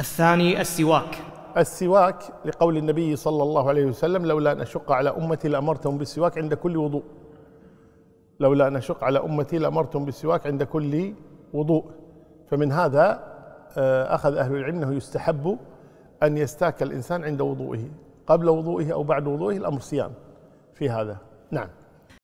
الثاني السواك السواك لقول النبي صلى الله عليه وسلم لولا أن أشق على أمتي لأمرتهم بالسواك عند كل وضوء لولا أن أشق على أمتي لأمرتهم بالسواك عند كل وضوء فمن هذا آه، أخذ أهل العلم أنه يستحب أن يستاك الإنسان عند وضوئه قبل وضوئه أو بعد وضوئه الأمر صيام في هذا نعم